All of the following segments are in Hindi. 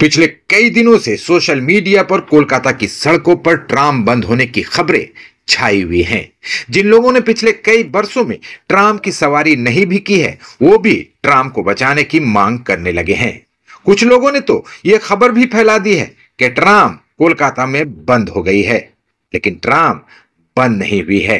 पिछले कई दिनों से सोशल मीडिया पर कोलकाता की सड़कों पर ट्राम बंद होने की खबरें छाई हुई हैं जिन लोगों ने पिछले कई वर्षों में ट्राम की सवारी नहीं भी की है वो भी ट्राम को बचाने की मांग करने लगे हैं कुछ लोगों ने तो ये खबर भी फैला दी है कि ट्राम कोलकाता में बंद हो गई है लेकिन ट्राम बंद नहीं हुई है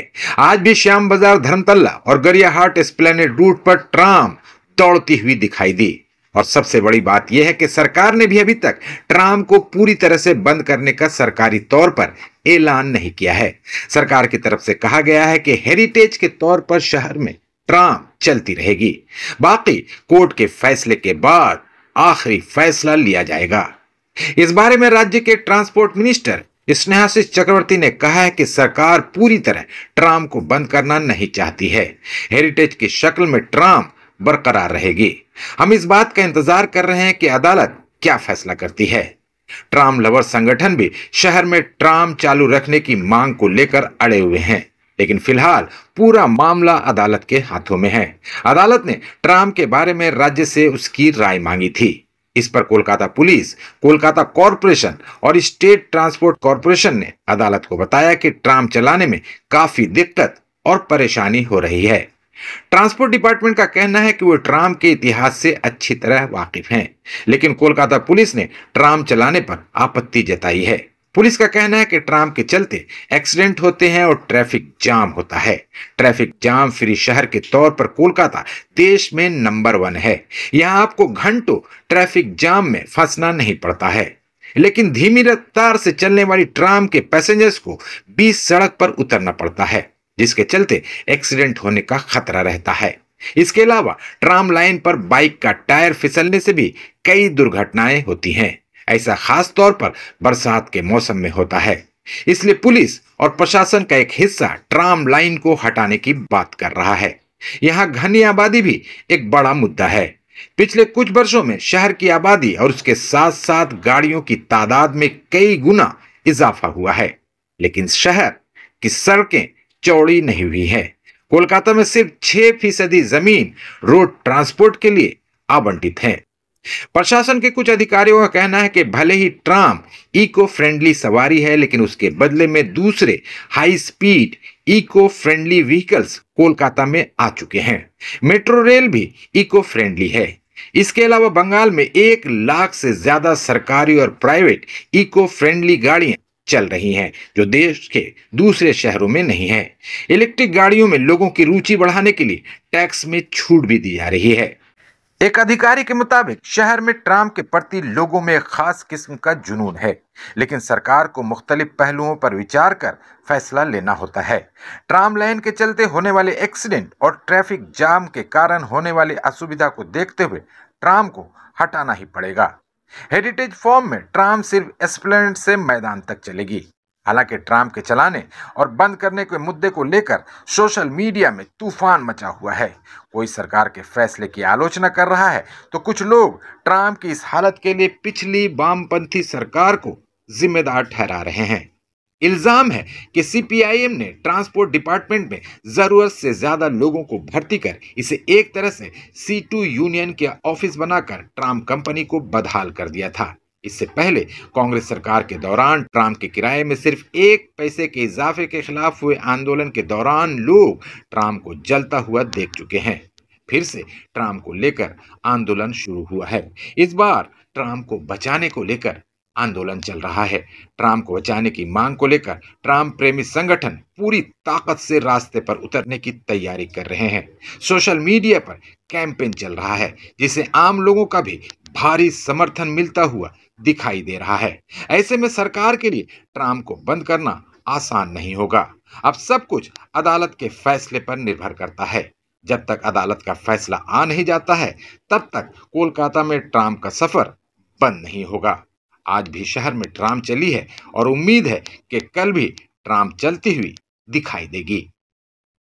आज भी श्याम बाजार धर्मतल्ला और गरियाहाट स्प्लेनेड रूट पर ट्राम दौड़ती हुई दिखाई दी और सबसे बड़ी बात यह है कि सरकार ने भी अभी तक ट्राम को पूरी तरह से बंद करने का सरकारी तौर पर ऐलान नहीं किया है सरकार की तरफ से कहा गया है कि हेरिटेज के तौर पर शहर में ट्राम चलती रहेगी बाकी कोर्ट के फैसले के बाद आखिरी फैसला लिया जाएगा इस बारे में राज्य के ट्रांसपोर्ट मिनिस्टर स्नेहाशीष चक्रवर्ती ने कहा है कि सरकार पूरी तरह ट्राम को बंद करना नहीं चाहती है हेरिटेज की शक्ल में ट्राम बरकरार रहेगी हम इस बात का इंतजार कर रहे हैं कि अदालत क्या फैसला करती है ट्राम लवर संगठन भी शहर में ट्राम चालू रखने की मांग को लेकर अड़े हुए हैं लेकिन फिलहाल पूरा मामला अदालत के हाथों में है अदालत ने ट्राम के बारे में राज्य से उसकी राय मांगी थी इस पर कोलकाता पुलिस कोलकाता कॉरपोरेशन और स्टेट ट्रांसपोर्ट कॉरपोरेशन ने अदालत को बताया कि ट्राम चलाने में काफी दिक्कत और परेशानी हो रही है ट्रांसपोर्ट डिपार्टमेंट का कहना है कि वो ट्राम के इतिहास से अच्छी तरह वाकिफ हैं लेकिन कोलकाता पुलिस ने ट्राम चलाने पर आपत्ति जताई है पुलिस का कहना है कि ट्राम के चलते एक्सीडेंट होते हैं और ट्रैफिक जाम होता है ट्रैफिक जाम फ्री शहर के तौर पर कोलकाता देश में नंबर वन है यहाँ आपको घंटों ट्रैफिक जाम में फंसना नहीं पड़ता है लेकिन धीमी रफ्तार से चलने वाली ट्राम के पैसेंजर्स को बीस सड़क पर उतरना पड़ता है जिसके चलते एक्सीडेंट होने का खतरा रहता है इसके अलावा ट्राम लाइन पर बाइक का टायर फिसलने से भी कई दुर्घटनाएं होती हैं ऐसा खास तौर पर बरसात के मौसम में होता है इसलिए पुलिस और प्रशासन का एक हिस्सा ट्राम लाइन को हटाने की बात कर रहा है यहाँ घनी आबादी भी एक बड़ा मुद्दा है पिछले कुछ वर्षों में शहर की आबादी और उसके साथ साथ गाड़ियों की तादाद में कई गुना इजाफा हुआ है लेकिन शहर की सड़कें चौड़ी नहीं हुई है कोलकाता में सिर्फ छह फीसदी जमीन रोड ट्रांसपोर्ट के लिए आवंटित है प्रशासन के कुछ अधिकारियों का कहना है कि भले ही ट्राम इको फ्रेंडली सवारी है लेकिन उसके बदले में दूसरे high speed eco friendly vehicles Kolkata में आ चुके हैं मेट्रो रेल भी इको फ्रेंडली है इसके अलावा बंगाल में एक लाख से ज्यादा सरकारी और प्राइवेट इको फ्रेंडली गाड़ियां चल रही हैं जो देश के दूसरे शहरों में नहीं है इलेक्ट्रिक गाड़ियों में लोगों की रुचि बढ़ाने के लिए टैक्स में छूट भी दी जा रही है एक अधिकारी के मुताबिक शहर में ट्राम के प्रति लोगों में खास किस्म का जुनून है लेकिन सरकार को मुख्तलिफ पहलुओं पर विचार कर फैसला लेना होता है ट्राम लाइन के चलते होने वाले एक्सीडेंट और ट्रैफिक जाम के कारण होने वाली असुविधा को देखते हुए ट्राम को हटाना ही पड़ेगा हेरिटेज फॉर्म में ट्राम सिर्फ एस्प्लेनेट से मैदान तक चलेगी हालांकि ट्राम के चलाने और बंद करने के मुद्दे को लेकर सोशल मीडिया में तूफान मचा हुआ है कोई सरकार के फैसले की आलोचना कर रहा है तो कुछ लोग ट्राम की इस हालत के लिए पिछली वामपंथी सरकार को जिम्मेदार ठहरा रहे हैं इल्ज़ाम है कि सीपीआईएम ने ट्रांसपोर्ट डिपार्टमेंट में ज़रूरत से ज़्यादा लोगों को भर्ती कर इसे एक तरह से सी टू यूनियन के ऑफिस बनाकर ट्राम कंपनी को बदहाल कर दिया था इससे पहले कांग्रेस सरकार के दौरान ट्राम के किराए में सिर्फ एक पैसे के इजाफे के खिलाफ हुए आंदोलन के दौरान लोग ट्राम को जलता हुआ देख चुके हैं फिर से ट्राम को लेकर आंदोलन शुरू हुआ है इस बार ट्राम को बचाने को लेकर आंदोलन चल रहा है ट्राम को बचाने की मांग को लेकर ट्राम प्रेमी संगठन पूरी ताकत से रास्ते पर उतरने की तैयारी कर रहे हैं सोशल मीडिया पर कैंपेन चल रहा है जिसे आम लोगों का भी भारी समर्थन मिलता हुआ दिखाई दे रहा है ऐसे में सरकार के लिए ट्राम को बंद करना आसान नहीं होगा अब सब कुछ अदालत के फैसले पर निर्भर करता है जब तक अदालत का फैसला आ नहीं जाता है तब तक कोलकाता में ट्राम का सफर बंद नहीं होगा आज भी शहर में ट्राम चली है और उम्मीद है कि कल भी ट्राम चलती हुई दिखाई देगी